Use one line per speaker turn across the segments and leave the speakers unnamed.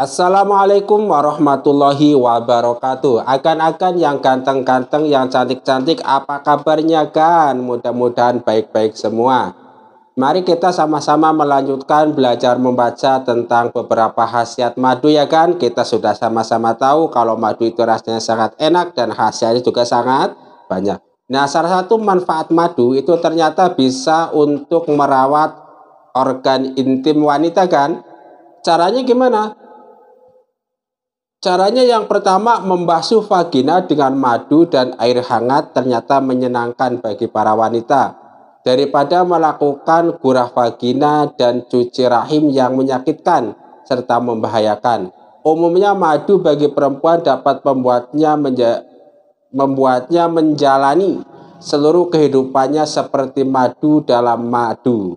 Assalamualaikum warahmatullahi wabarakatuh. Akan-akan yang ganteng-ganteng, yang cantik-cantik, apa kabarnya kan? Mudah-mudahan baik-baik semua. Mari kita sama-sama melanjutkan belajar membaca tentang beberapa khasiat madu ya kan? Kita sudah sama-sama tahu kalau madu itu rasanya sangat enak dan khasiatnya juga sangat banyak. Nah, salah satu manfaat madu itu ternyata bisa untuk merawat organ intim wanita kan? Caranya gimana? Caranya yang pertama membasuh vagina dengan madu dan air hangat ternyata menyenangkan bagi para wanita daripada melakukan gurah vagina dan cuci rahim yang menyakitkan serta membahayakan. Umumnya madu bagi perempuan dapat membuatnya menja membuatnya menjalani seluruh kehidupannya seperti madu dalam madu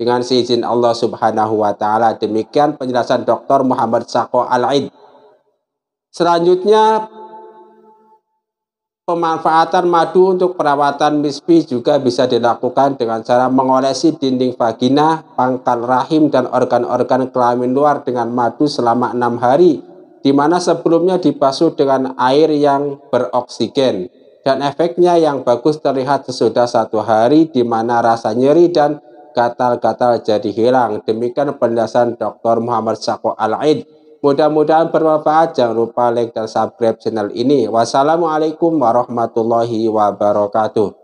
dengan seizin Allah Subhanahu wa taala. Demikian penjelasan Dr. Muhammad Sako Al-Aid. Selanjutnya pemanfaatan madu untuk perawatan mispi juga bisa dilakukan dengan cara mengolesi dinding vagina, pangkal rahim, dan organ-organ kelamin luar dengan madu selama enam hari, di mana sebelumnya dibasuh dengan air yang beroksigen. Dan efeknya yang bagus terlihat sesudah satu hari, di mana rasa nyeri dan gatal-gatal jadi hilang. Demikian penjelasan Dr. Muhammad Sako Al-Aid. Mudah-mudahan bermanfaat. Jangan lupa like dan subscribe channel ini. Wassalamualaikum warahmatullahi wabarakatuh.